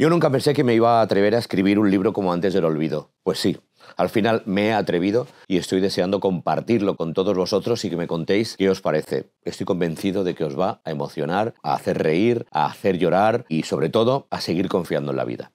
Yo nunca pensé que me iba a atrever a escribir un libro como antes del olvido. Pues sí, al final me he atrevido y estoy deseando compartirlo con todos vosotros y que me contéis qué os parece. Estoy convencido de que os va a emocionar, a hacer reír, a hacer llorar y sobre todo a seguir confiando en la vida.